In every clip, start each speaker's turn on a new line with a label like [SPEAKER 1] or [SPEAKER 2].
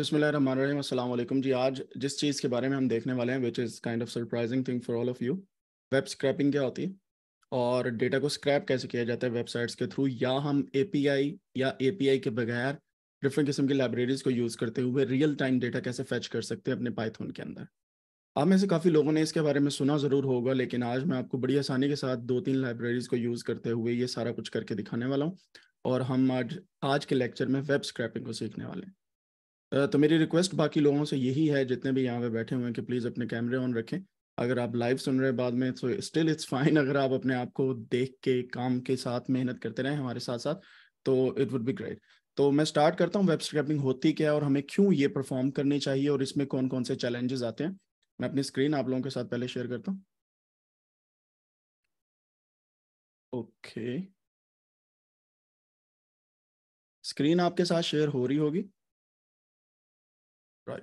[SPEAKER 1] बिसमीम जी आज जिस चीज़ के बारे में हम देखने वाले हैं which is kind of surprising thing for all of you web scraping क्या होती है और डेटा को स्क्रैप कैसे किया जाता है वेबसाइट्स के थ्रू या हम एपीआई या एपीआई के बगैर डिफरेंट किस्म की लाइब्रेरीज को यूज़ करते हुए रियल टाइम डेटा कैसे फैच कर सकते हैं अपने पाइथन के अंदर आप में से काफ़ी लोगों ने इसके बारे में सुना ज़रूर होगा लेकिन आज मैं आपको बड़ी आसानी के साथ दो तीन लाइब्रेरीज़ को यूज़ करते हुए ये सारा कुछ करके दिखाने वाला हूँ और हम आज आज के लेक्चर में वेब स्क्रैपिंग को सीखने वाले हैं तो मेरी रिक्वेस्ट बाकी लोगों से यही है जितने भी यहाँ पे बैठे हुए हैं कि प्लीज़ अपने कैमरे ऑन रखें अगर आप लाइव सुन रहे हैं बाद में तो स्टिल इट्स फाइन अगर आप अपने आप को देख के काम के साथ मेहनत करते रहें हमारे साथ साथ तो इट वुड बी ग्रेट तो मैं स्टार्ट करता हूँ वेब स्क्रैपिंग होती क्या है और हमें क्यों ये परफॉर्म करनी चाहिए और इसमें कौन कौन से चैलेंजेस आते हैं मैं अपनी स्क्रीन आप लोगों के साथ पहले शेयर करता हूँ
[SPEAKER 2] ओके okay. स्क्रीन आपके साथ शेयर हो रही होगी Right.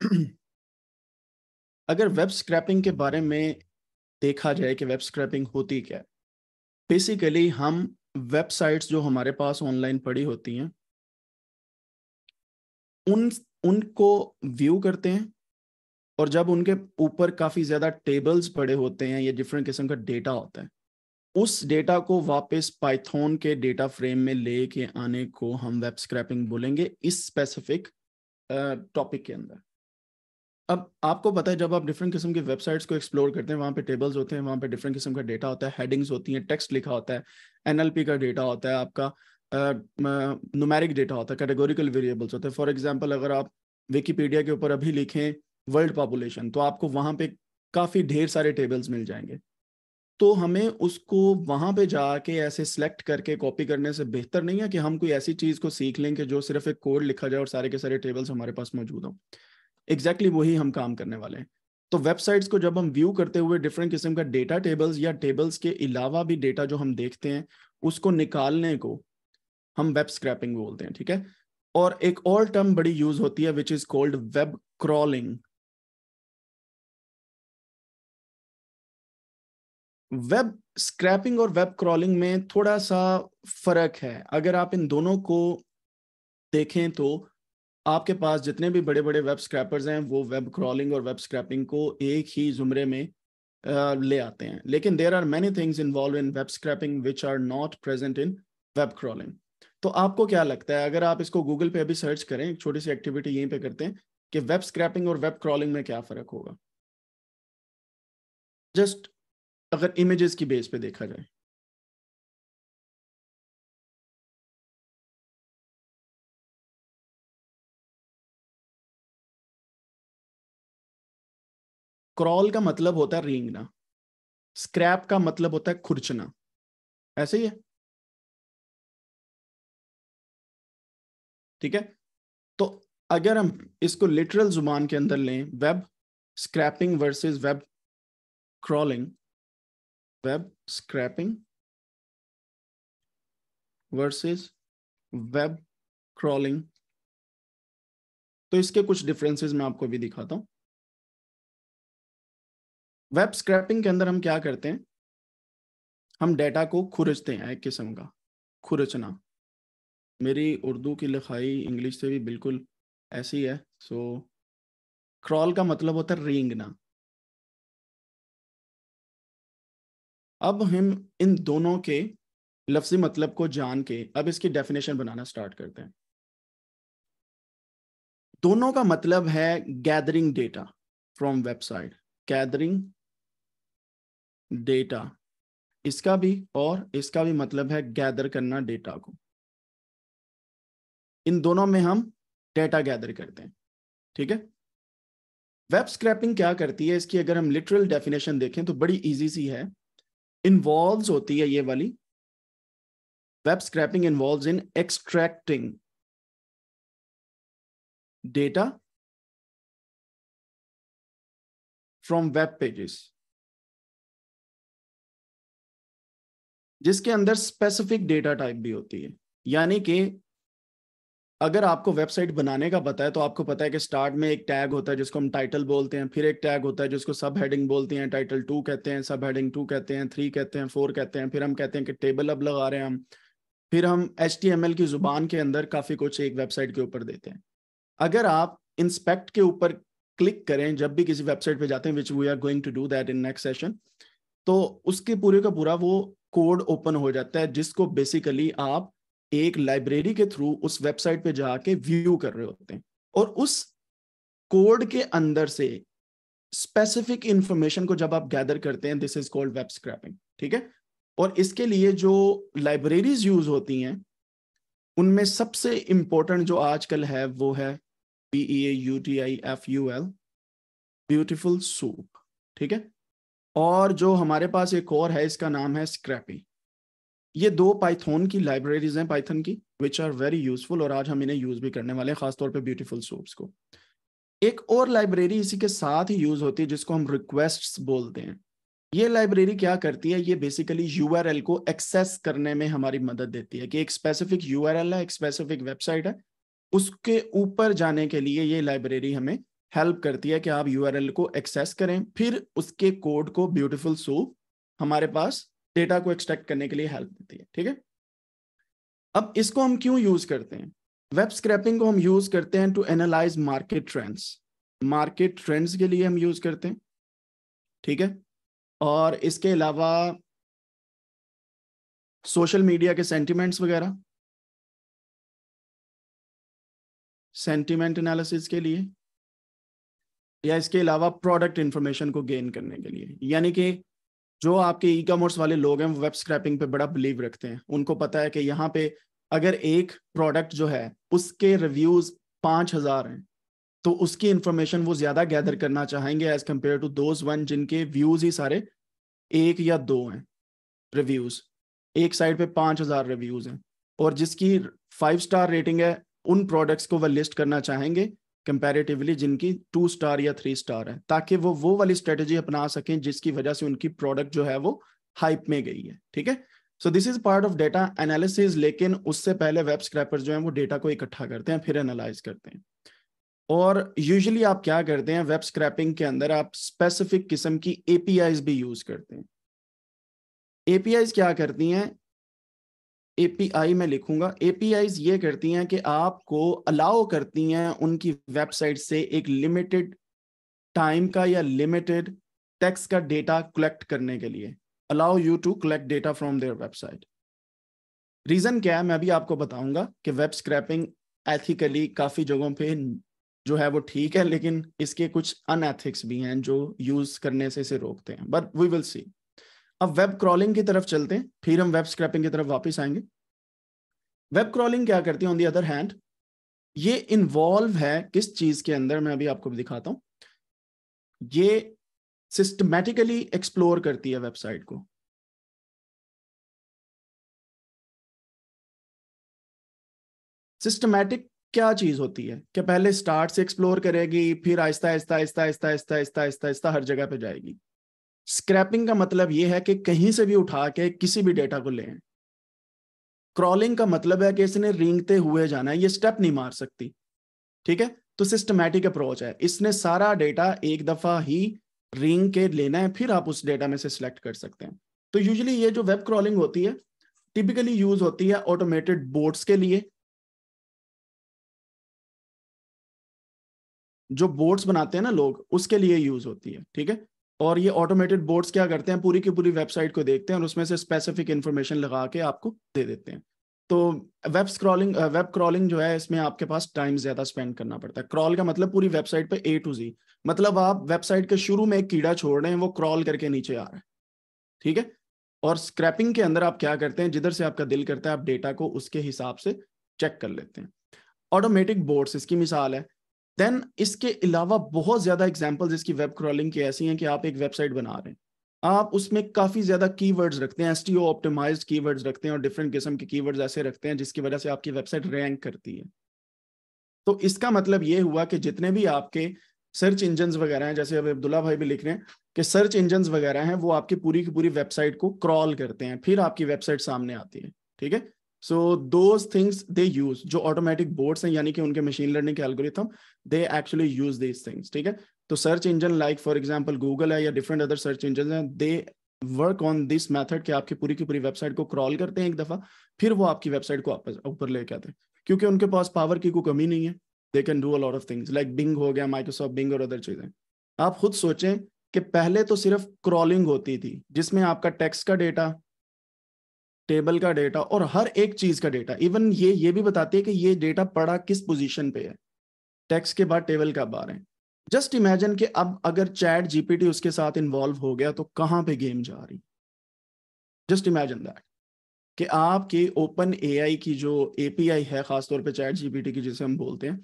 [SPEAKER 1] अगर वेब स्क्रैपिंग के बारे में देखा जाए कि वेब स्क्रैपिंग होती क्या बेसिकली हम वेबसाइट्स जो हमारे पास ऑनलाइन पड़ी होती हैं उन उनको व्यू करते हैं और जब उनके ऊपर काफ़ी ज़्यादा टेबल्स पड़े होते हैं या डिफरेंट किस्म का डेटा होता है उस डेटा को वापस पाइथोन के डेटा फ्रेम में ले आने को हम वेब स्क्रैपिंग बोलेंगे इस स्पेसिफिक टॉपिक के अंदर अब आपको पता है जब आप डिफरेंट किस्म की वेबसाइट्स को एक्सप्लोर करते हैं वहाँ पे टेबल्स होते हैं वहाँ पे डिफरेंट किस्म का डेटा होता है हेडिंग्स होती हैं टेक्स्ट लिखा होता है एनएलपी का डेटा होता है आपका नुमेरिक डेटा होता है कैटेगोरिकल वेरिएबल्स होते हैं फॉर एग्जाम्पल अगर आप विकीपीडिया के ऊपर अभी लिखें वर्ल्ड पॉपुलेशन तो आपको वहां पे काफी ढेर सारे टेबल्स मिल जाएंगे तो हमें उसको वहां पे जाके ऐसे सिलेक्ट करके कॉपी करने से बेहतर नहीं है कि हम कोई ऐसी चीज को सीख लें कि जो सिर्फ एक कोड लिखा जाए और सारे के सारे टेबल्स हमारे पास मौजूद हो एग्जैक्टली वही हम काम करने वाले हैं तो वेबसाइट्स को जब हम व्यू करते हुए डिफरेंट किस्म का डेटा टेबल्स या टेबल्स के अलावा भी डेटा जो हम देखते हैं उसको निकालने को हम वेब स्क्रैपिंग बोलते हैं ठीक है और एक और टर्म बड़ी यूज होती है which is called web crawling web scraping और वेब क्रॉलिंग में थोड़ा सा फर्क है अगर आप इन दोनों को देखें तो आपके पास जितने भी बड़े बड़े वेब स्क्रैपर्स हैं वो वेब क्रॉलिंग और वेब स्क्रैपिंग को एक ही जुमरे में ले आते हैं लेकिन there are many things involve in web scraping which are not present in web crawling तो आपको क्या लगता है अगर आप इसको गूगल पे अभी सर्च करें छोटी सी एक्टिविटी यहीं पे करते हैं कि वेब स्क्रैपिंग और वेब क्रॉलिंग में क्या फर्क होगा
[SPEAKER 2] जस्ट अगर इमेजेस की बेस पे देखा जाए क्रॉल का मतलब होता है रेंगना स्क्रैप का मतलब होता है खुरचना ऐसे ही है ठीक है तो अगर हम
[SPEAKER 1] इसको लिटरल जुबान के अंदर लें वेब स्क्रैपिंग वर्सेस वेब क्रॉलिंग web scraping
[SPEAKER 2] versus web crawling तो इसके
[SPEAKER 1] कुछ डिफरेंसेस मैं आपको भी दिखाता हूँ वेब स्क्रैपिंग के अंदर हम क्या करते हैं हम डेटा को खुरचते हैं एक किस्म का खुरचना मेरी उर्दू की लिखाई इंग्लिश से भी बिल्कुल ऐसी है सो so, क्रॉल का मतलब होता है रेंगना अब हम इन दोनों के लफ्जी मतलब को जान के अब इसकी डेफिनेशन बनाना स्टार्ट करते हैं दोनों का मतलब है gathering data from website gathering data इसका भी और इसका भी मतलब है गैदर करना डेटा को इन दोनों में हम डेटा गैदर करते हैं ठीक है वेब स्क्रैपिंग क्या करती है इसकी अगर हम लिटरल डेफिनेशन देखें तो बड़ी इजी सी है इन्वॉल्व होती है ये वाली web
[SPEAKER 2] scraping involve in extracting data from web pages
[SPEAKER 1] जिसके अंदर स्पेसिफिक डेटा टाइप भी होती है यानी कि अगर आपको वेबसाइट बनाने का पता है तो आपको पता है कि स्टार्ट में एक टैग होता है जिसको हम टाइटल बोलते हैं फिर एक टैग होता है जिसको सब हेडिंग बोलते हैं टाइटल टू कहते हैं सब हेडिंग टू कहते हैं थ्री कहते हैं फोर कहते हैं फिर हम कहते हैं कि टेबल अब लगा रहे हैं हम फिर हम एच की जुबान के अंदर काफ़ी कुछ एक वेबसाइट के ऊपर देते हैं अगर आप इंस्पेक्ट के ऊपर क्लिक करें जब भी किसी वेबसाइट पे जाते हैं which we are going to do that in next session तो उसके पूरे का पूरा वो कोड ओपन हो जाता है जिसको बेसिकली आप एक लाइब्रेरी के थ्रू उस वेबसाइट पे जाके व्यू कर रहे होते हैं और उस कोड के अंदर से स्पेसिफिक इंफॉर्मेशन को जब आप गैदर करते हैं this is called web scraping ठीक है और इसके लिए जो लाइब्रेरीज यूज होती हैं उनमें सबसे इंपॉर्टेंट जो आजकल है वो है B E A U T I F U L beautiful soup ठीक है और जो हमारे पास एक और है इसका नाम है स्क्रैपी ये दो पाइथन की लाइब्रेरीज हैं पाइथन की विच आर वेरी यूजफुल और आज हम इन्हें यूज भी करने वाले हैं खासतौर पर ब्यूटीफुल सोप्स को एक और लाइब्रेरी इसी के साथ ही यूज होती है जिसको हम रिक्वेस्ट बोलते हैं ये लाइब्रेरी क्या करती है ये बेसिकली यू को एक्सेस करने में हमारी मदद देती है कि एक स्पेसिफिक यू है एक स्पेसिफिक वेबसाइट है उसके ऊपर जाने के लिए ये लाइब्रेरी हमें हेल्प करती है कि आप यू को एक्सेस करें फिर उसके कोड को ब्यूटिफुल सूप हमारे पास डेटा को एक्सट्रैक्ट करने के लिए हेल्प देती है ठीक है अब इसको हम क्यों यूज करते हैं वेब स्क्रैपिंग को हम यूज करते हैं to analyse market trends market trends के लिए हम यूज करते हैं ठीक है और इसके अलावा सोशल मीडिया के सेंटिमेंट्स वगैरह सेंटिमेंट एनालिसिस के लिए या इसके अलावा प्रोडक्ट इंफॉर्मेशन को गेन करने के लिए यानी कि जो आपके ई कॉमर्स वाले लोग हैं वो वेब स्क्रैपिंग पे बड़ा बिलीव रखते हैं उनको पता है कि यहाँ पे अगर एक प्रोडक्ट जो है उसके रिव्यूज पांच हजार हैं तो उसकी इंफॉर्मेशन वो ज्यादा गैदर करना चाहेंगे as compared to those one जिनके व्यूज ही सारे एक या दो हैं रिव्यूज एक साइड पे पांच हजार रिव्यूज हैं और जिसकी फाइव स्टार रेटिंग है उन प्रोडक्ट्स को वह लिस्ट करना चाहेंगे कंपेरेटिवली जिनकी टू स्टार या थ्री स्टार है ताकि वो वो वाली स्ट्रेटेजी अपना सकें जिसकी वजह से उनकी प्रोडक्ट जो है वो हाइप में गई है ठीक है so this is part of data analysis लेकिन उससे पहले वेब स्क्रैपर जो है वो डेटा को इकट्ठा करते हैं फिर एनालाइज करते हैं और यूजली आप क्या करते हैं वेब स्क्रैपिंग के अंदर आप स्पेसिफिक किस्म की एपीआईज भी यूज करते हैं एपीआईज क्या करती हैं एपीआई में लिखूंगा एपीआई ये करती हैं कि आपको अलाउ करती हैं उनकी वेबसाइट से एक लिमिटेड टाइम का या लिमिटेड टैक्स का डेटा कलेक्ट करने के लिए allow you to collect data from their website reason क्या है मैं अभी आपको बताऊंगा कि वेब स्क्रैपिंग एथिकली काफी जगहों पे जो है वो ठीक है लेकिन इसके कुछ अनएथिक्स भी हैं जो यूज करने से इसे रोकते हैं बट वी विल सी अब वेब क्रॉलिंग की तरफ चलते हैं फिर हम वेब स्क्रैपिंग की तरफ वापस आएंगे वेब क्रॉलिंग क्या करती है ऑन दी अदर हैंड ये इन्वॉल्व है किस चीज के अंदर मैं अभी आपको दिखाता हूं ये सिस्टमेटिकली एक्सप्लोर
[SPEAKER 2] करती है वेबसाइट को
[SPEAKER 1] सिस्टमैटिक क्या चीज होती है कि पहले स्टार्ट से एक्सप्लोर करेगी फिर आहिस्ता आहिस्ता आहिस्ता आहिस्ता आहिस्ता आहिस्ता आहिस्ता आहिस्ता हर जगह पे जाएगी स्क्रैपिंग का मतलब यह है कि कहीं से भी उठा के किसी भी डेटा को लें क्रॉलिंग का मतलब है कि इसने रिंगते हुए जाना है ये स्टेप नहीं मार सकती ठीक है तो सिस्टमैटिक अप्रोच है इसने सारा डेटा एक दफा ही रिंग के लेना है फिर आप उस डेटा में से सिलेक्ट कर सकते हैं तो यूजली ये जो वेब क्रॉलिंग होती है टिपिकली यूज होती है ऑटोमेटेड बोर्ड्स के लिए जो बोर्ड्स बनाते हैं ना लोग उसके लिए यूज होती है ठीक है और ये ऑटोमेटेड बोर्ड्स क्या करते हैं पूरी की पूरी वेबसाइट को देखते हैं और उसमें से स्पेसिफिक इन्फॉर्मेशन लगा के आपको दे देते हैं तो वेब स्क्रॉलिंग वेब क्रॉलिंग जो है इसमें आपके पास टाइम ज्यादा स्पेंड करना पड़ता है क्रॉल का मतलब पूरी वेबसाइट पर ए टू जी मतलब आप वेबसाइट के शुरू में एक कीड़ा छोड़ रहे हैं वो क्रॉल करके नीचे आ रहा है ठीक है और स्क्रैपिंग के अंदर आप क्या करते हैं जिधर से आपका दिल करता है आप डेटा को उसके हिसाब से चेक कर लेते हैं ऑटोमेटिक बोर्ड्स इसकी मिसाल है देन इसके अलावा बहुत ज़्यादा एग्जाम्पल्स इसकी वेब क्रॉलिंग की ऐसी हैं कि आप एक वेबसाइट बना रहे हैं आप उसमें काफ़ी ज़्यादा कीवर्ड्स रखते हैं एस टी ऑप्टिमाइज कीवर्ड्स रखते हैं और डिफरेंट किस्म के कीवर्ड्स ऐसे रखते हैं जिसकी वजह से आपकी वेबसाइट रैंक करती है तो इसका मतलब ये हुआ कि जितने भी आपके सर्च इंजन वगैरह हैं जैसे अभी अब्दुल्ला भाई भी लिख रहे हैं कि सर्च इंजन वगैरह हैं वो आपकी पूरी की पूरी वेबसाइट को क्रॉल करते हैं फिर आपकी वेबसाइट सामने आती है ठीक है so those things they use जो ऑटोमेटिक बोर्ड्स हैं यानी कि उनके मशीन लर्निंग के algorithm they actually use these things ठीक है तो search engine like for example Google है या डिफरेंट अदर सर्च इंजन है they work on this method कि आपकी पूरी की पूरी वेबसाइट को क्रॉल करते हैं एक दफा फिर वो आपकी वेबसाइट को ऊपर लेके आते हैं क्योंकि उनके पास पावर की कोई कमी नहीं है they can do a lot of things like Bing हो गया माइक्रोसॉफ्ट बिंग और अदर चीजें आप खुद सोचें कि पहले तो सिर्फ क्रॉलिंग होती थी जिसमें आपका टेक्स्ट का डेटा टेबल का डेटा और हर एक चीज का डेटा इवन ये ये भी बताती है कि ये डेटा पड़ा किस पोजीशन पे है टेक्स्ट के बाद टेबल का बार है जस्ट इमेजिन कि अब अगर चैट जीपीटी उसके साथ इन्वॉल्व हो गया तो कहाँ पे गेम जा रही जस्ट इमेजिन दैट कि आपके ओपन एआई की जो एपीआई है खासतौर पे चैट जीपीटी की जिसे हम बोलते हैं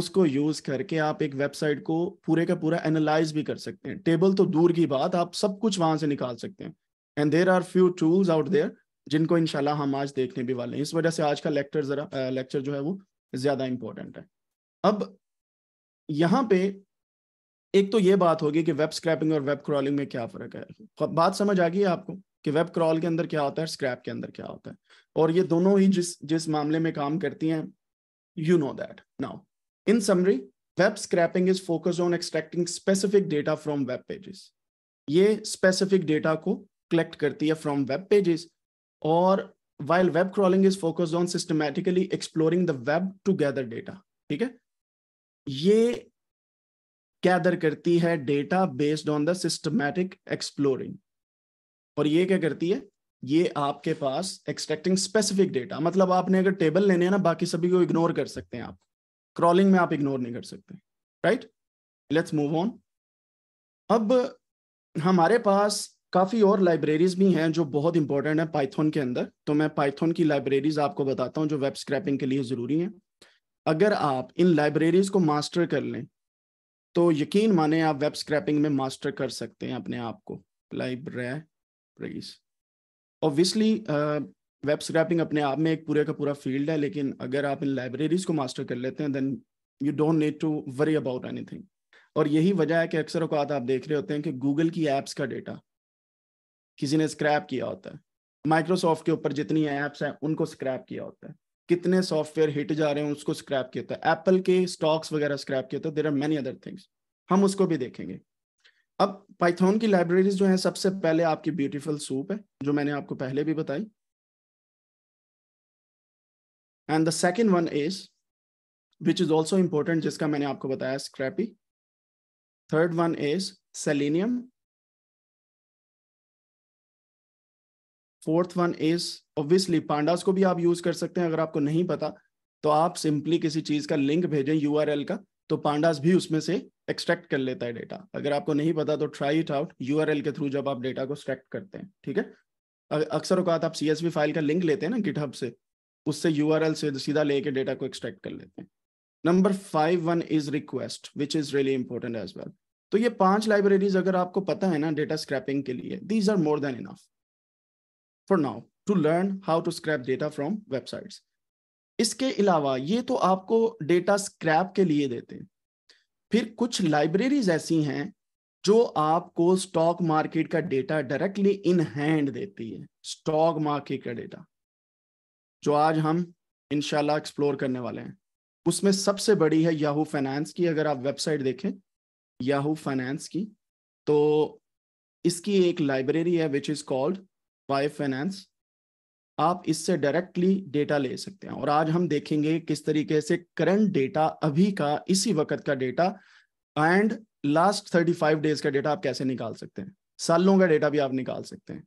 [SPEAKER 1] उसको यूज करके आप एक वेबसाइट को पूरे का पूरा एनालाइज भी कर सकते हैं टेबल तो दूर की बात आप सब कुछ वहां से निकाल सकते हैं and there are few tools out there जिनको इनशाला हम आज देखने भी वाले हैं इस वजह से आज का लेक्चर ज़रा लेक्चर जो है वो ज़्यादा इंपॉर्टेंट है अब यहाँ पे एक तो ये बात होगी कि वेब स्क्रैपिंग और वेब क्रॉलिंग में क्या फ़र्क है बात समझ आ गई है आपको कि वेब क्रॉल के अंदर क्या होता है स्क्रैप के अंदर क्या होता है और ये दोनों ही जिस जिस मामले में काम करती हैं you know that now in summary web scraping is focus on extracting specific data from web pages ये स्पेसिफिक डेटा को कलेक्ट करती है फ्रॉम वेब पेजेस और while web crawling is focused on systematically exploring the web to gather data ठीक है ये gather करती है data based on the systematic exploring और ये क्या करती है ये आपके पास एक्सट्रैक्टिंग स्पेसिफिक डेटा मतलब आपने अगर टेबल लेने हैं ना बाकी सभी को इग्नोर कर सकते हैं आप क्रॉलिंग में आप इग्नोर नहीं कर सकते राइट लेट्स मूव ऑन अब हमारे पास काफ़ी और लाइब्रेरीज भी हैं जो बहुत इंपॉर्टेंट है पाइथन के अंदर तो मैं पाइथन की लाइब्रेरीज आपको बताता हूँ जो वेब स्क्रैपिंग के लिए ज़रूरी है अगर आप इन लाइब्रेरीज को मास्टर कर लें तो यकीन माने आप वेब स्क्रैपिंग में मास्टर कर सकते हैं अपने आप को लाइब्रेरीज ऑब्वियसली वेब स्क्रैपिंग अपने आप में एक पूरे का पूरा फील्ड है लेकिन अगर आप इन लाइब्रेरीज को मास्टर कर लेते हैं then you don't need to worry about anything और यही वजह है कि अक्सर अकात आप देख रहे होते हैं कि गूगल की एप्स का डेटा किसी ने स्क्रैप किया होता है माइक्रोसॉफ्ट के ऊपर जितनी ऐप्स हैं उनको स्क्रैप किया होता है कितने सॉफ्टवेयर हिट जा रहे हैं उसको स्क्रैप किया होता है एप्पल के स्टॉक्स वगैरह स्क्रैप किया होता है there are many other things हम उसको भी देखेंगे अब पाइथन की लाइब्रेरीज जो है सबसे पहले आपकी ब्यूटीफुल सूप है जो मैंने आपको पहले भी बताई and the second one is which is also important जिसका मैंने आपको बताया Scrapy third one is Selenium fourth one is obviously pandas को भी आप यूज कर सकते हैं अगर आपको नहीं पता तो आप सिंपली किसी चीज का लिंक भेजें यू का तो पांडास भी उसमें से एक्सट्रैक्ट कर लेता है डेटा अगर आपको नहीं पता तो ट्राई इट आउट यू के थ्रू जब आप डेटा को एक्सट्रैक्ट करते हैं ठीक है अक्सर अवकात आप सी फाइल का लिंक लेते हैं ना गिटहब से उससे यू से सीधा लेके डेटा को एक्सट्रैक्ट कर लेते हैं number five one is request which is really important as well तो ये पांच लाइब्रेरीज अगर आपको पता है ना डेटा स्क्रैपिंग के लिए these are more than enough for now to learn how to scrape data from websites इसके अलावा ये तो आपको डेटा स्क्रैप के लिए देते हैं फिर कुछ लाइब्रेरीज ऐसी हैं जो आपको स्टॉक मार्केट का डेटा डायरेक्टली इन हैंड देती है स्टॉक मार्केट का डेटा जो आज हम इनशाला एक्सप्लोर करने वाले हैं उसमें सबसे बड़ी है याहू फाइनेंस की अगर आप वेबसाइट देखें याहू फाइनेंस की तो इसकी एक लाइब्रेरी है which is called Y finance आप इससे डायरेक्टली डेटा ले सकते हैं और आज हम देखेंगे किस तरीके से करंट डेटा अभी का इसी वक्त का डेटा एंड लास्ट 35 डेज का डेटा आप कैसे निकाल सकते हैं सालों का डेटा भी आप निकाल सकते हैं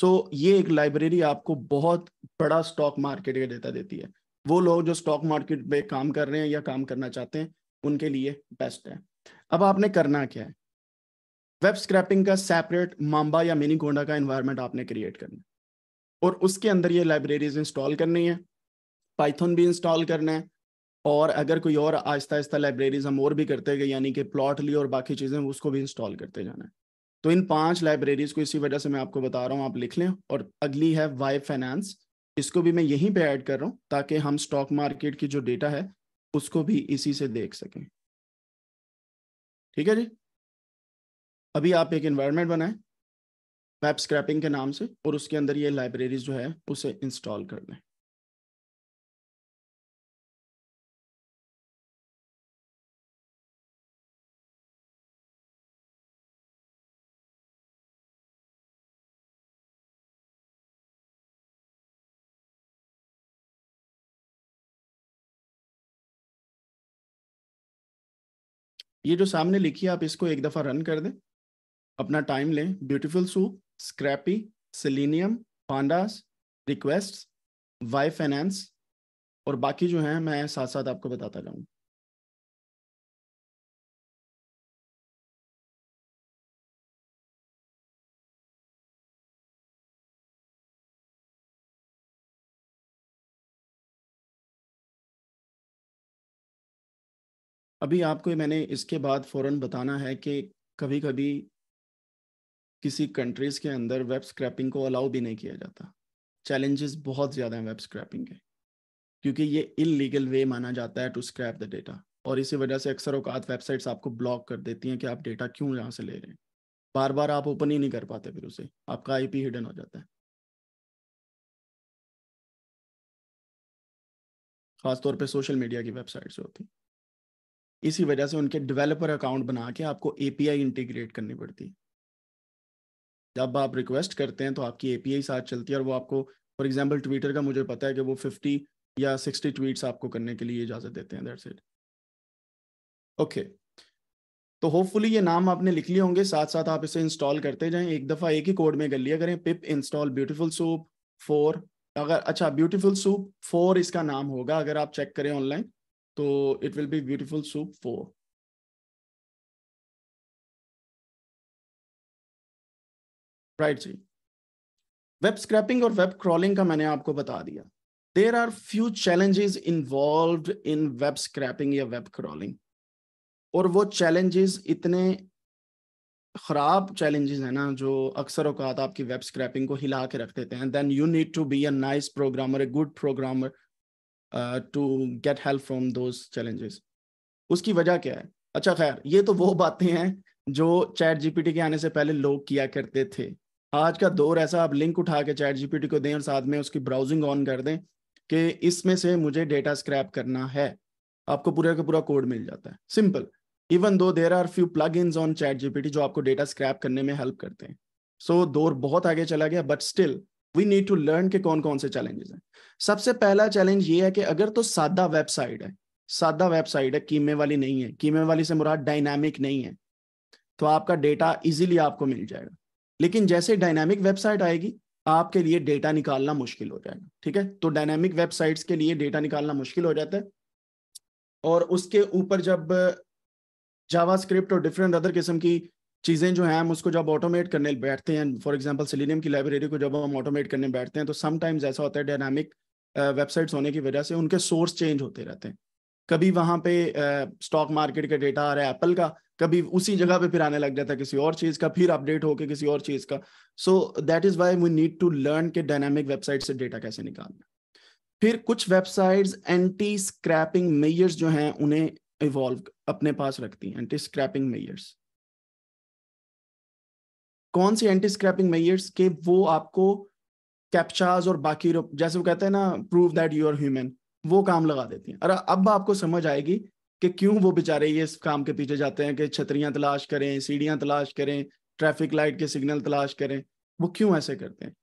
[SPEAKER 1] सो so, ये एक लाइब्रेरी आपको बहुत बड़ा स्टॉक मार्केट का डेटा देती है वो लोग जो स्टॉक मार्केट में काम कर रहे हैं या काम करना चाहते हैं उनके लिए बेस्ट है अब आपने करना क्या है वेब स्क्रैपिंग का सेपरेट मांबा या मिनी गोंडा का इन्वायरमेंट आपने क्रिएट करना है और उसके अंदर ये लाइब्रेरीज इंस्टॉल करनी है पाइथन भी इंस्टॉल करना है और अगर कोई और आहिस्ता आहिस्ता लाइब्रेरीज हम और भी करते गए यानी कि प्लॉट ली और बाकी चीज़ें उसको भी इंस्टॉल करते जाना है तो इन पांच लाइब्रेरीज को इसी वजह से मैं आपको बता रहा हूँ आप लिख लें और अगली है वाई फाइनेंस इसको भी मैं यहीं पे ऐड कर रहा हूँ ताकि हम स्टॉक मार्केट की जो डेटा है उसको भी इसी से देख सकें ठीक है जी अभी आप एक इन्वायरमेंट बनाएं वेब स्क्रैपिंग के नाम से और उसके अंदर ये लाइब्रेरीज जो है उसे इंस्टॉल कर दें ये जो सामने लिखी है आप इसको एक दफ़ा रन कर दें अपना टाइम लें beautiful soup Scrapy Selenium pandas request Y finance और बाकी जो हैं मैं साथ साथ आपको बताता जाऊँ
[SPEAKER 2] अभी आपको मैंने
[SPEAKER 1] इसके बाद फ़ौरन बताना है कि कभी कभी किसी कंट्रीज के अंदर वेब स्क्रैपिंग को अलाउ भी नहीं किया जाता चैलेंजेस बहुत ज़्यादा हैं वेब स्क्रैपिंग के क्योंकि ये इलीगल वे माना जाता है टू स्क्रैप द डेटा और इसी वजह से अक्सर अवकात वेबसाइट्स आपको ब्लॉक कर देती हैं कि आप डेटा क्यों यहाँ से ले रहे हैं बार बार आप ओपन ही नहीं कर पाते फिर उसे आपका आईपी हिडन हो जाता है खासतौर पे सोशल मीडिया की वेबसाइट्स होती इसी वजह से उनके डेवलपर अकाउंट बना के आपको एपीआई इंटीग्रेट करनी पड़ती जब आप रिक्वेस्ट करते हैं तो आपकी एपीआई साथ चलती है और वो आपको फॉर एग्जाम्पल ट्विटर का मुझे पता है कि वो फिफ्टी या सिक्सटी ट्वीट्स आपको करने के लिए इजाजत देते हैं दैट्स इट ओके तो होपफुली ये नाम आपने लिख लिए होंगे साथ साथ आप इसे इंस्टॉल करते जाएं एक दफ़ा एक ही कोड में कर लिया करें pip install beautiful soup four अगर अच्छा ब्यूटीफुल सूप फोर इसका नाम होगा अगर आप चेक करें ऑनलाइन तो it will be beautiful soup four right जी वेब स्क्रैपिंग और वेब क्रॉलिंग का मैंने आपको बता दिया there are few challenges involve in web scraping या वेब क्रॉलिंग और वो चैलेंजेस इतने खराब चैलेंजेस हैं ना जो अक्सर अवकात आपकी वेब स्क्रैपिंग को हिला के रख देते हैं then you need to be a nice programmer a good programmer to get help from those challenges उसकी वजह क्या है अच्छा खैर ये तो वो बातें हैं जो चैट जीपीटी के आने से पहले लोग किया करते थे आज का दौर ऐसा आप लिंक उठा के चैट जीपीटी को दें और साथ में उसकी ब्राउजिंग ऑन कर दें कि इसमें से मुझे डेटा स्क्रैप करना है आपको पूरा का पूरा कोड मिल जाता है simple even though there are few plug in on chat GPT जो आपको डेटा स्क्रैप करने में हेल्प करते हैं सो so, दौर बहुत आगे चला गया but still we need to learn के कौन कौन से चैलेंजेस हैं सबसे पहला चैलेंज ये है कि अगर तो सादा वेबसाइट है सादा वेबसाइट है कीमे वाली नहीं है कीमे वाली से मुराद डायनामिक नहीं है तो आपका डेटा इजीली आपको मिल जाएगा लेकिन जैसे डायनामिक वेबसाइट आएगी आपके लिए डेटा निकालना मुश्किल हो जाएगा ठीक है तो डायनामिक वेबसाइट्स के लिए डेटा निकालना मुश्किल हो जाता है और उसके ऊपर जब जावास्क्रिप्ट और डिफरेंट अदर किस्म की चीज़ें जो हैं हम उसको जब ऑटोमेट करने बैठते हैं फॉर एग्जांपल सिलीनियम की लाइब्रेरी को जब हम ऑटोमेट करने बैठते हैं तो समटाइम्स ऐसा होता है डायनामिक वेबसाइट्स होने की वजह से उनके सोर्स चेंज होते रहते हैं कभी वहां पे स्टॉक मार्केट का डेटा आ रहा है एप्पल का कभी उसी जगह पे फिर आने लग जाता है किसी और चीज का फिर अपडेट होके किसी और चीज का so that is why we need to learn के डायनामिक वेबसाइट से डेटा कैसे निकालना फिर कुछ वेबसाइट्स एंटी स्क्रैपिंग मेयर्स जो हैं उन्हें इवॉल्व अपने पास रखती हैं एंटी स्क्रैपिंग मेयर्स कौन सी एंटी स्क्रैपिंग मेयर्स के वो आपको कैप्चाज और बाकी जैसे वो कहते हैं ना prove that you are human वो काम लगा देती हैं अरे अब आपको समझ आएगी कि क्यों वो बेचारे ये इस काम के पीछे जाते हैं कि छतरियां तलाश करें सीढ़ियां तलाश करें ट्रैफिक लाइट के सिग्नल तलाश करें वो क्यों ऐसे करते हैं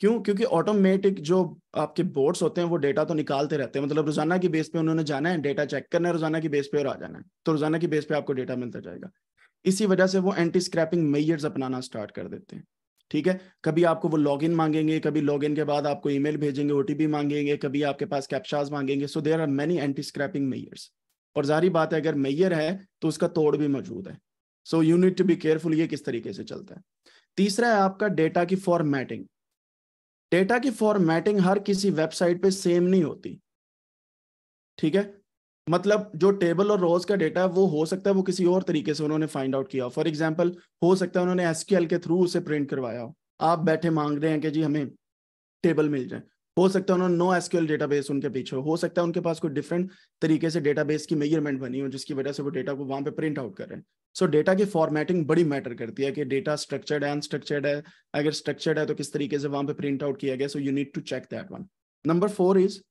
[SPEAKER 1] क्यों क्योंकि ऑटोमेटिक जो आपके बोर्ड्स होते हैं वो डेटा तो निकालते रहते हैं मतलब रोजाना की बेस पे उन्होंने जाना है डेटा चेक करना है रोजाना की बेस पे और आ जाना है तो रोजाना की बेस पे आपको डेटा मिलता जाएगा इसी वजह से वो एंटी स्क्रैपिंग मेयर्स अपनाना स्टार्ट कर देते हैं ठीक है कभी आपको वो इन मांगेंगे कभी इन के बाद आपको ईमेल भेजेंगे ओटीपी मांगेंगे कभी आपके पास कैप्शाज मांगेंगे so there are many anti scraping measures और जारी बात है अगर मैयर है तो उसका तोड़ भी मौजूद है so you need to be careful ये किस तरीके से चलता है तीसरा है आपका डेटा की फॉर्मेटिंग डेटा की फॉर्मेटिंग हर किसी वेबसाइट पे सेम नहीं होती ठीक है मतलब जो टेबल और रोज का डेटा है वो हो सकता है वो किसी और तरीके से उन्होंने फाइंड आउट किया फॉर एग्जाम्पल हो सकता है उन्होंने एसक्यूएल के थ्रू उसे प्रिंट करवाया हो आप बैठे मांग रहे हैं कि जी हमें टेबल मिल जाए हो सकता है उन्होंने नो एसक्यूएल डेटाबेस उनके पीछे हो सकता है उनके पास कोई डिफरेंट तरीके से डेटाबेस की मेजरमेंट बनी हो जिसकी वजह से वो डेटा को वहां पे प्रिंट आउट कर रहे हैं सो डेटा की फॉर्मेटिंग बड़ी मैटर करती है कि डेटा स्ट्रक्चर्ड है अनस्ट्रक्चर्ड है अगर स्ट्रक्चर्ड है तो किस तरीके से वहां पे प्रिंट आउट किया गया so you need to check that one number four is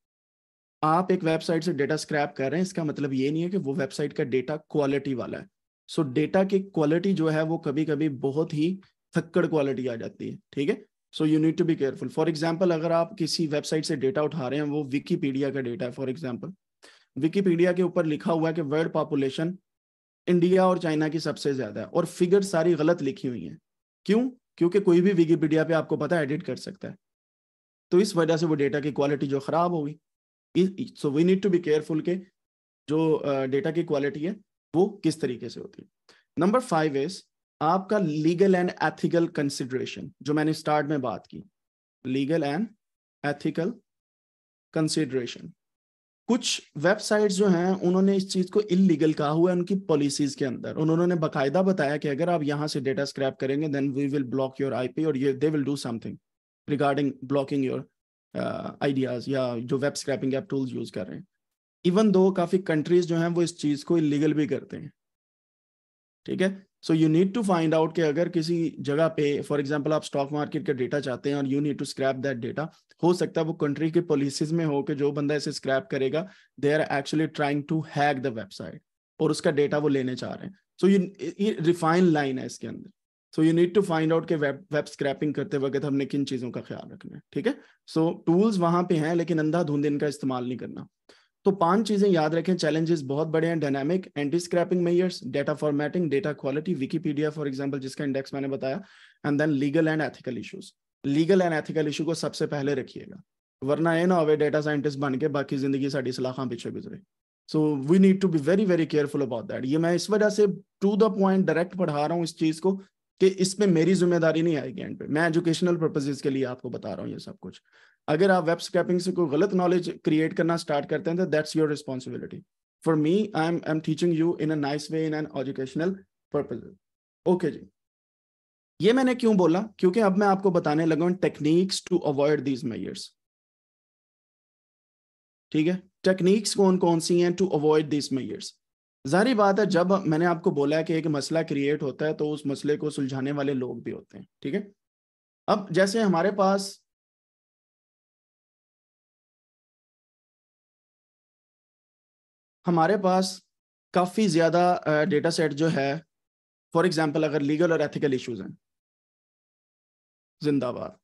[SPEAKER 1] आप एक वेबसाइट से डेटा स्क्रैप कर रहे हैं इसका मतलब ये नहीं है कि वो वेबसाइट का डेटा क्वालिटी वाला है सो डेटा की क्वालिटी जो है वो कभी कभी बहुत ही थक्कड़ क्वालिटी आ जाती है ठीक है so you need to be careful for example अगर आप किसी वेबसाइट से डेटा उठा रहे हैं वो विकीपीडिया का डेटा है फॉर एग्जाम्पल विकीपीडिया के ऊपर लिखा हुआ है कि वर्ल्ड पॉपुलेशन इंडिया और चाइना की सबसे ज्यादा है और फिगर सारी गलत लिखी हुई है क्यों क्योंकि कोई भी विकीपीडिया पे आपको पता है एडिट कर सकता है तो इस वजह से वो डेटा की क्वालिटी जो खराब होगी so we need to be careful के जो डेटा की क्वालिटी है वो किस तरीके से होती है नंबर फाइव इज आपका लीगल एंड एथिकल कंसिडरेशन जो मैंने स्टार्ट में बात की लीगल एंड एथिकल कंसिडरेशन कुछ वेबसाइट्स जो हैं उन्होंने इस चीज को इलीगल कहा हुआ है उनकी पॉलिसीज के अंदर उन्होंने बकायदा बताया कि अगर आप यहां से डेटा स्क्रैप करेंगे then we will block your IP और ये they will do something regarding blocking your ideas या जो web scraping app tools use कर रहे हैं इवन दो काफी कंट्रीज जो हैं वो इस चीज को इलीगल भी करते हैं ठीक है so you need to find out कि अगर किसी जगह पे फॉर एग्जाम्पल आप स्टॉक मार्केट का डेटा चाहते हैं और you need to scrape that data हो सकता है वो कंट्री के पॉलिसीज में हो कि जो बंदा इसे स्क्रैप करेगा they are actually trying to hack the website और उसका डेटा वो लेने चाह रहे हैं सो यू रिफाइन लाइन है इसके अंदर so you need to find out के वेब वेब स्क्रैपिंग करते वक्त हमने किन चीज़ों का ख्याल रखना है ठीक है सो टूल्स वहां पे हैं लेकिन अंधा धुंध इनका इस्तेमाल नहीं करना तो पांच चीजें याद रखें चैलेंजेस बहुत बड़े हैं dynamic anti scraping measures data formatting data quality Wikipedia for example जिसका इंडेक्स मैंने बताया and then legal and ethical issues legal and ethical issue को सबसे पहले रखिएगा वरना ये ना हो डेटा साइंटिस्ट बन के बाकी जिंदगी साड़ी सलाखा पीछे गुजरे so we need to be very very careful about that ये मैं इस वजह से टू द पॉइंट डायरेक्ट पढ़ा रहा हूँ इस चीज को कि इसमें मेरी जिम्मेदारी नहीं आएगी एंड पे मैं एजुकेशनल पर्पजेज के लिए आपको बता रहा हूँ ये सब कुछ अगर आप वेब स्क्रैपिंग से कोई गलत नॉलेज क्रिएट करना स्टार्ट करते हैं तो that's your responsibility for me I am I am teaching you in a nice way in an educational purpose okay जी ये मैंने क्यों बोला क्योंकि अब मैं आपको बताने लगा हूँ techniques to avoid these measures ठीक है टेक्निक्स कौन कौन सी हैं टू अवॉइड दिस मेयर्स जारी बात है जब मैंने आपको बोला है कि एक मसला क्रिएट होता है तो उस मसले को सुलझाने वाले लोग भी होते हैं ठीक है अब जैसे हमारे पास
[SPEAKER 2] हमारे पास काफ़ी ज़्यादा डेटा सेट
[SPEAKER 1] जो है फॉर एग्जाम्पल अगर लीगल और एथिकल इशूज़ हैं जिंदाबाद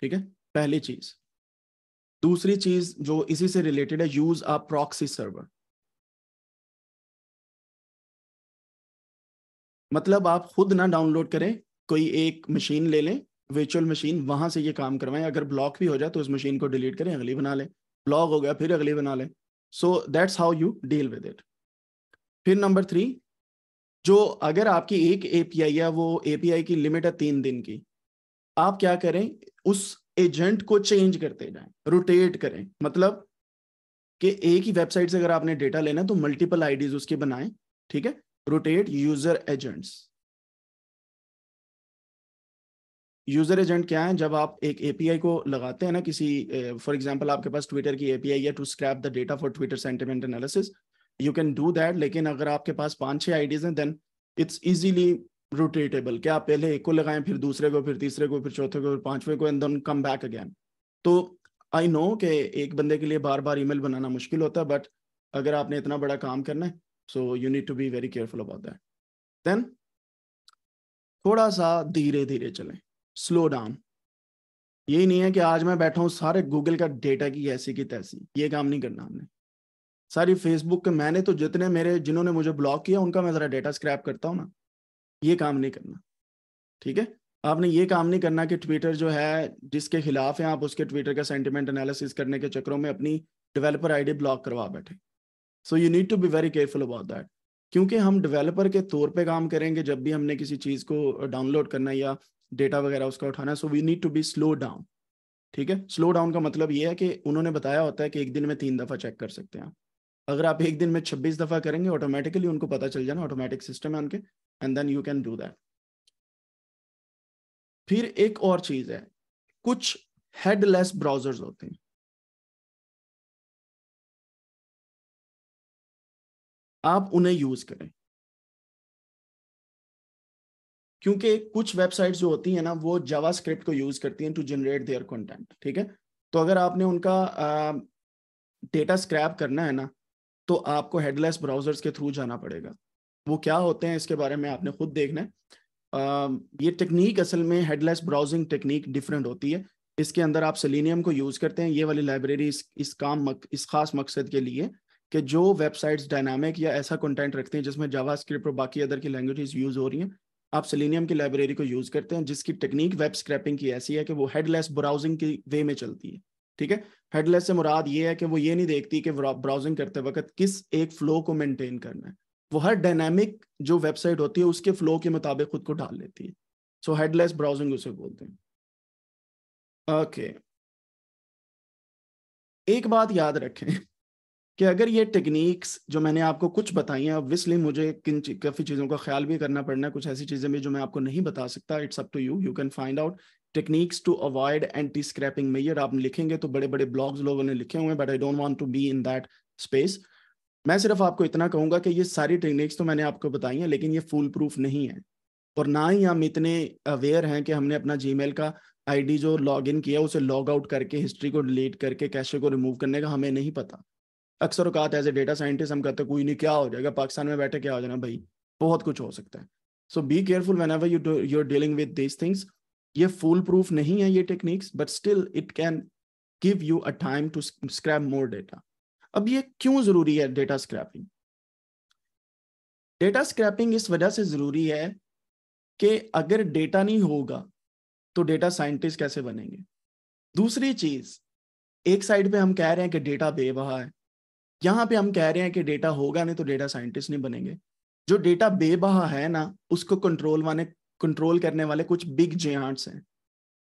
[SPEAKER 1] ठीक है पहली चीज़ दूसरी चीज़ जो इसी से रिलेटेड है यूज़ आ प्रॉक्सी सर्वर मतलब आप खुद ना डाउनलोड करें कोई एक मशीन ले लें वर्चुअल मशीन वहां से ये काम करवाएं अगर ब्लॉक भी हो जाए तो उस मशीन को डिलीट करें अगली बना लें ब्लॉक हो गया फिर अगली बना लें so that's how you deal with it फिर नंबर थ्री जो अगर आपकी एक एपीआई या वो एपीआई की लिमिट है तीन दिन की आप क्या करें उस एजेंट को चेंज करते जाएं रोटेट करें मतलब कि एक ही वेबसाइट से अगर आपने डेटा लेना है तो मल्टीपल आईडीज उसके बनाएं ठीक है rotate user agents user agent क्या है जब आप एक एपीआई को लगाते हैं ना किसी फॉर एग्जांपल आपके पास ट्विटर की एपीआई है to scrape the data for Twitter sentiment analysis you can do that लेकिन अगर आपके पास पांच छह आइडियाज हैं देन इट्स इजीली रोटेटेबल क्या आप पहले एक को लगाएं फिर दूसरे को फिर तीसरे को फिर चौथे को फिर पांचवें को and then come back again तो आई नो के एक बंदे के लिए बार बार ईमेल बनाना मुश्किल होता है बट अगर आपने इतना बड़ा काम करना है so you need to be very careful about that देन थोड़ा सा धीरे धीरे चलें स्लो डाउन यही नहीं है कि आज मैं बैठा हूँ सारे गूगल का डेटा की ऐसी की तैसी ये काम नहीं करना हमने सारी फेसबुक के मैंने तो जितने मेरे जिन्होंने मुझे ब्लॉक किया उनका मैं ज़रा डेटा स्क्रैप करता हूँ ना ये काम नहीं करना ठीक है आपने ये काम नहीं करना कि ट्विटर जो है जिसके खिलाफ है आप उसके ट्विटर का सेंटिमेंट एनालिसिस करने के चक्रों में अपनी डेवलपर आईडी ब्लॉक करवा बैठे so you need to be very careful about that क्योंकि हम डेवलपर के तौर पे काम करेंगे जब भी हमने किसी चीज़ को डाउनलोड uh, करना या डेटा वगैरह उसका उठाना है so we need to be slow down ठीक है स्लो डाउन का मतलब ये है कि उन्होंने बताया होता है कि एक दिन में तीन दफ़ा चेक कर सकते हैं अगर आप एक दिन में छब्बीस दफ़ा करेंगे ऑटोमेटिकली उनको पता चल जाना ऑटोमेटिक सिस्टम है उनके and then you can do that फिर एक और चीज़ है कुछ हेडलेस ब्राउजर्स होते हैं
[SPEAKER 2] आप उन्हें यूज करें
[SPEAKER 1] क्योंकि कुछ वेबसाइट्स जो होती है ना वो जावा को यूज करती हैं टू जनरेट देयर कंटेंट ठीक है तो अगर आपने उनका डेटा स्क्रैप करना है ना तो आपको हेडलेस ब्राउजर्स के थ्रू जाना पड़ेगा वो क्या होते हैं इसके बारे में आपने खुद देखना है आ, ये टेक्निक असल में हेडलेस ब्राउजिंग टेक्निक डिफरेंट होती है इसके अंदर आप सेलिनियम को यूज़ करते हैं ये वाली लाइब्रेरी इस, इस काम मक, इस खास मकसद के लिए कि जो वेबसाइट्स डायनामिक या ऐसा कंटेंट रखते हैं जिसमें जावास्क्रिप्ट और बाकी अदर की लैंग्वेजेस यूज़ हो रही हैं आप सेलिनियम की लाइब्रेरी को यूज करते हैं जिसकी टेक्निक वेब स्क्रैपिंग की ऐसी है कि वो हेडलेस ब्राउजिंग की वे में चलती है ठीक है हेडलेस से मुराद ये है कि वो ये नहीं देखती कि ब्राउजिंग करते वक्त किस एक फ्लो को मेंटेन करना है वो हर डायनेमिक जो वेबसाइट होती है उसके फ्लो के मुताबिक खुद को डाल लेती है सो हेडलेस ब्राउजिंग उसे बोलते हैं ओके okay. एक बात याद रखें कि अगर ये टेक्निक्स जो मैंने आपको कुछ बताई हैं ऑब्वियसली मुझे किन काफ़ी चीज़ों का ख्याल भी करना पड़ना है कुछ ऐसी चीज़ें भी जो मैं आपको नहीं बता सकता it's up to you you can find out techniques to avoid anti scraping measure आप लिखेंगे तो बड़े बड़े ब्लॉग्स लोगों ने लिखे हुए हैं but I don't want to be in that space मैं सिर्फ आपको इतना कहूंगा कि ये सारी टेक्निक्स तो मैंने आपको बताई हैं लेकिन ये फुल प्रूफ नहीं है और ना ही हम इतने अवेयर हैं कि हमने अपना जीमेल का आईडी जो लॉग इन किया उसे लॉग आउट करके हिस्ट्री को डिलीट करके कैशे को रिमूव करने का हमें नहीं पता अक्सर अवकात एज ए डेटा साइंटिस्ट हम कहते हैं कोई नहीं क्या हो जाएगा पाकिस्तान में बैठे क्या हो जाना भाई बहुत कुछ हो सकता है so be careful whenever you you are dealing with this things ये फुल प्रूफ नहीं है ये techniques but still it can give you a time to scrape more data अब ये क्यों जरूरी है डेटा स्क्रैपिंग डेटा स्क्रैपिंग इस वजह से जरूरी है कि अगर डेटा नहीं होगा तो डेटा साइंटिस्ट कैसे बनेंगे दूसरी चीज एक साइड पे हम कह रहे हैं कि डेटा बेवहा है यहाँ पे हम कह रहे हैं कि डेटा होगा नहीं तो डेटा साइंटिस्ट नहीं बनेंगे जो डेटा बेबहा है ना उसको कंट्रोल वाले कंट्रोल करने वाले कुछ बिग जेहांट्स हैं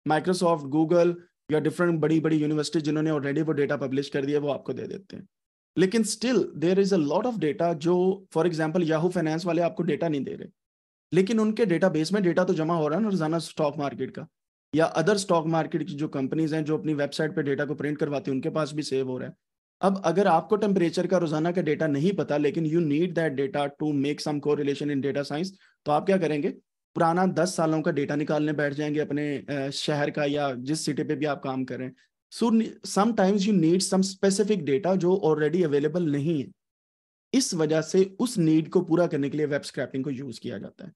[SPEAKER 1] माइक्रोसॉफ्ट गूगल या डिफरेंट बड़ी बड़ी यूनिवर्सिटी जिन्होंने ऑलरेडी वो डेटा पब्लिश कर दिया वो आपको दे देते हैं लेकिन still there is a lot of data जो फॉर एग्जाम्पल याहू फाइनेंस वाले आपको डेटा नहीं दे रहे लेकिन उनके बेस में डेटा तो जमा हो रहा है ना रोजाना स्टॉक मार्केट का या अदर स्टॉक मार्केट की जो कंपनीज हैं जो अपनी वेबसाइट पर डेटा को प्रिंट करवाती है उनके पास भी सेव हो रहा है अब अगर आपको टेम्परेचर का रोजाना का डेटा नहीं पता लेकिन you need that data to make some correlation in data science तो आप क्या करेंगे पुराना दस सालों का डेटा निकालने बैठ जाएंगे अपने शहर का या जिस सिटी पे भी आप काम कर रहे हैं so sometimes you need some specific data जो ऑलरेडी अवेलेबल नहीं है इस वजह से उस नीड को पूरा करने के लिए वेब स्क्रैपिंग को यूज किया जाता है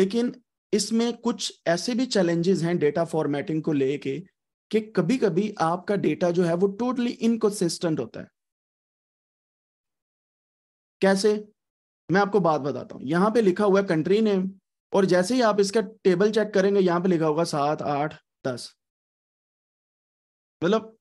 [SPEAKER 1] लेकिन इसमें कुछ ऐसे भी चैलेंजेस हैं डेटा फॉर्मेटिंग को लेके कि कभी कभी आपका डेटा जो है वो टोटली इनकन्सिस्टेंट होता है कैसे मैं आपको बात बताता हूं यहां पे लिखा हुआ है कंट्री नेम और जैसे ही आप इसका टेबल चेक करेंगे यहां पे लिखा होगा सात आठ दस मतलब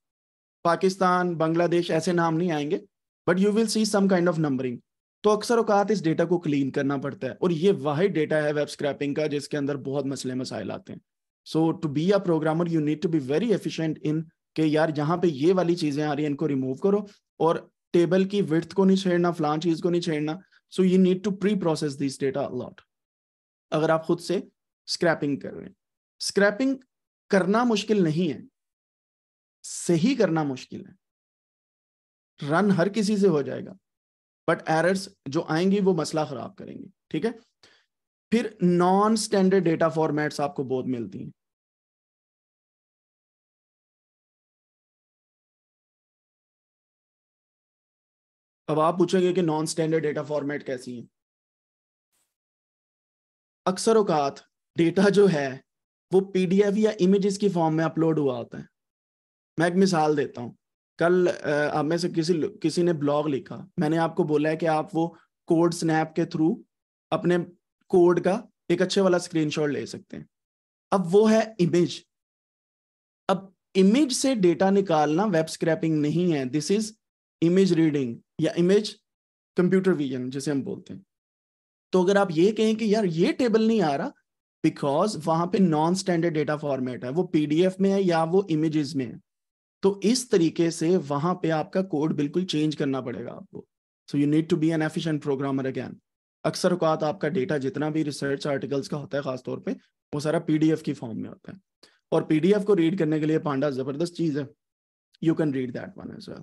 [SPEAKER 1] पाकिस्तान बांग्लादेश ऐसे नाम नहीं आएंगे but you will see some kind of numbering तो अक्सर औकात इस डेटा को क्लीन करना पड़ता है और ये वाहि डेटा है वेब स्क्रैपिंग का जिसके अंदर बहुत मसले मसाइल आते हैं so to be a programmer you need to be very efficient in के यार जहां पे ये वाली चीजें आ रही है इनको रिमूव करो और टेबल की विर्थ को नहीं छेड़ना फ्लान चीज को नहीं छेड़ना so you need to pre process this data a lot अगर आप खुद से स्क्रैपिंग कर रहे हैं स्क्रैपिंग करना मुश्किल नहीं है सही करना मुश्किल है रन हर किसी से हो जाएगा बट एरर्स जो आएंगी वो मसला खराब करेंगे ठीक है फिर नॉन स्टैंडर्ड डेटा फॉर्मेट्स आपको बहुत मिलती हैं अब आप पूछेंगे कि नॉन स्टैंडर्ड डेटा फॉर्मेट कैसी है अक्सर औकात डेटा जो है वो पीडीएफ या इमेजेस की फॉर्म में अपलोड हुआ होता है मैं एक मिसाल देता हूं कल आप में से किसी किसी ने ब्लॉग लिखा मैंने आपको बोला है कि आप वो कोड स्नैप के थ्रू अपने कोड का एक अच्छे वाला स्क्रीनशॉट ले सकते हैं अब वो है इमेज अब इमेज से डेटा निकालना वेब स्क्रैपिंग नहीं है दिस इज इमेज रीडिंग या इमेज कंप्यूटर विजन जिसे हम बोलते हैं तो अगर आप ये कहें कि यार ये टेबल नहीं आ रहा बिकॉज वहां पे नॉन स्टैंडर्ड डेटा फॉर्मेट है वो पीडीएफ में है या वो इमेजेस में है तो इस तरीके से वहां पे आपका कोड बिल्कुल चेंज करना पड़ेगा आपको so you need to be an efficient programmer again अक्सर अवकात तो आपका डेटा जितना भी रिसर्च आर्टिकल्स का होता है खासतौर पर वो सारा पी की फॉर्म में होता है और पी को रीड करने के लिए पांडा ज़बरदस्त चीज़ है you can read that one as well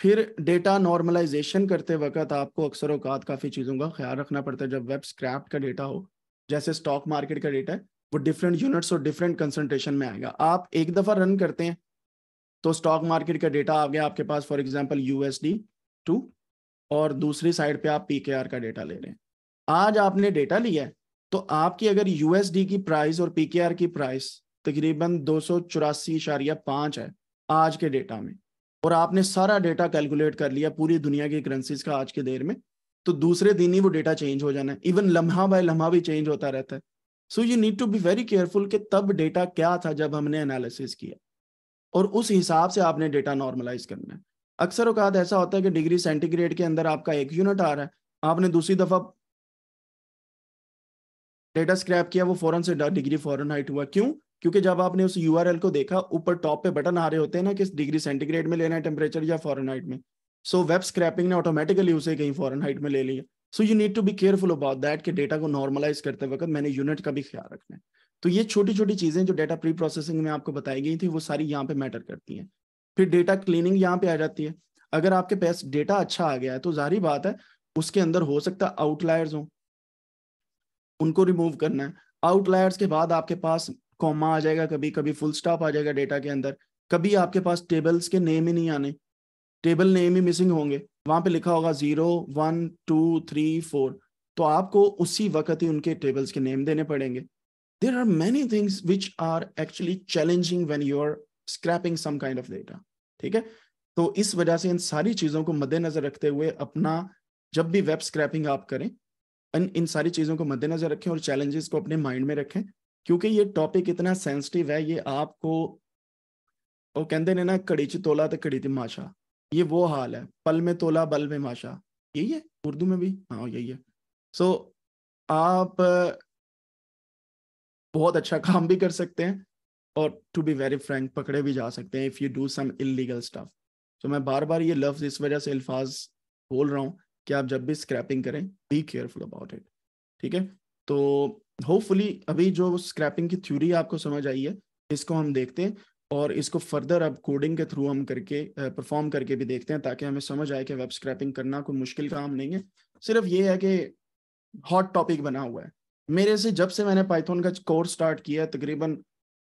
[SPEAKER 1] फिर डेटा नॉर्मलाइजेशन करते वक्त आपको अक्सर अवकात काफ़ी चीज़ों का ख्याल रखना पड़ता है जब वेब स्क्रैप का डेटा हो जैसे स्टॉक मार्केट का डेटा है वो डिफरेंट यूनिट्स और डिफरेंट कंसनट्रेशन में आएगा आप एक दफ़ा रन करते हैं तो स्टॉक मार्केट का डेटा आ गया आपके पास फॉर एग्जाम्पल यूएसडी टू और दूसरी साइड पे आप पी का डेटा ले रहे हैं आज आपने डेटा लिया है तो आपकी अगर यूएसडी की प्राइस और पी की प्राइस तकरीबन दो सौ है आज के डेटा में और आपने सारा डेटा कैलकुलेट कर लिया पूरी दुनिया की करेंसीज का आज के देर में तो दूसरे दिन ही वो डेटा चेंज हो जाना है इवन लम्हा बाय लम्हा भी चेंज होता रहता है so you need to be very careful कि तब डेटा क्या था जब हमने एनालिसिस किया और उस हिसाब से आपने डेटा नॉर्मलाइज करना है अक्सर औकात ऐसा होता है कि डिग्री सेंटीग्रेड के अंदर आपका एक यूनिट आ रहा है आपने दूसरी दफ़ा डेटा स्क्रैप किया वो फ़ौरन से डिग्री फॉरन हाइट हुआ क्यों क्योंकि जब आपने उस यू को देखा ऊपर टॉप पे बटन आ रहे होते हैं ना किस डिग्री सेंटीग्रेड में लेना है टेम्परेचर या फॉरन हाइट में सो वेब स्क्रैपिंग ने ऑटोमेटिकली उसे कहीं फॉरन हाइट में ले लिया so you need to be careful about that के डेटा को नॉर्मलाइज करते वक्त मैंने यूनिट का भी ख्याल रखना है तो ये छोटी छोटी चीज़ें जो डेटा प्री प्रोसेसिंग में आपको बताई गई थी वो सारी यहाँ पे मैटर करती हैं फिर डेटा क्लीनिंग यहाँ पे आ जाती है अगर आपके पास डेटा अच्छा आ गया है तो जारी बात है उसके अंदर हो सकता है आउटलायर्स हो उनको रिमूव करना है आउटलायर्स के बाद आपके पास कॉमा आ जाएगा कभी कभी फुल स्टॉप आ जाएगा डेटा के अंदर कभी आपके पास टेबल्स के नेम ही नहीं आने टेबल नेम ही मिसिंग होंगे वहां पे लिखा होगा zero one two three four तो आपको उसी वक्त ही उनके टेबल्स के नेम देने पड़ेंगे there are many things which are actually challenging when you are scraping some kind of data ठीक है तो इस वजह से इन सारी चीजों को मद्देनजर रखते हुए अपना जब भी वेब स्क्रैपिंग आप करें इन इन सारी चीजों को मद्देनजर रखें और चैलेंजेस को अपने माइंड में रखें क्योंकि ये टॉपिक इतना सेंसिटिव है ये आपको वो कहते ना कड़ी च तोला तो कड़ी थी माशा ये वो हाल है पल में तोला बल में माशा यही है उर्दू में भी हाँ यही है सो so, आप बहुत अच्छा काम भी कर सकते हैं और टू बी वेरी फ्रेंक पकड़े भी जा सकते हैं if you do some illegal stuff तो मैं बार बार ये लफ्ज़ इस वजह से अल्फाज बोल रहा हूँ कि आप जब भी स्क्रैपिंग करें बी केयरफुल अबाउट इट ठीक है तो होपफुली अभी जो स्क्रैपिंग की थ्योरी आपको समझ आई है इसको हम देखते हैं और इसको फर्दर अब कोडिंग के थ्रू हम करके परफॉर्म करके भी देखते हैं ताकि हमें समझ आए कि वेब स्क्रैपिंग करना कोई मुश्किल काम नहीं है सिर्फ ये है कि हॉट टॉपिक बना हुआ है मेरे से जब से मैंने पाइथन का कोर्स स्टार्ट किया तकरीबन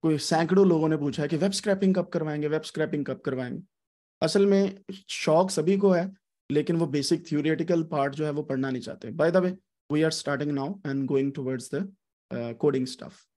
[SPEAKER 1] कोई सैकड़ों लोगों ने पूछा है कि वेब स्क्रैपिंग कब करवाएंगे वेब स्क्रैपिंग कब करवाएंगे असल में शौक सभी को है लेकिन वो बेसिक थ्योरेटिकल पार्ट जो है वो पढ़ना नहीं चाहते by the way we are starting now and going towards the coding stuff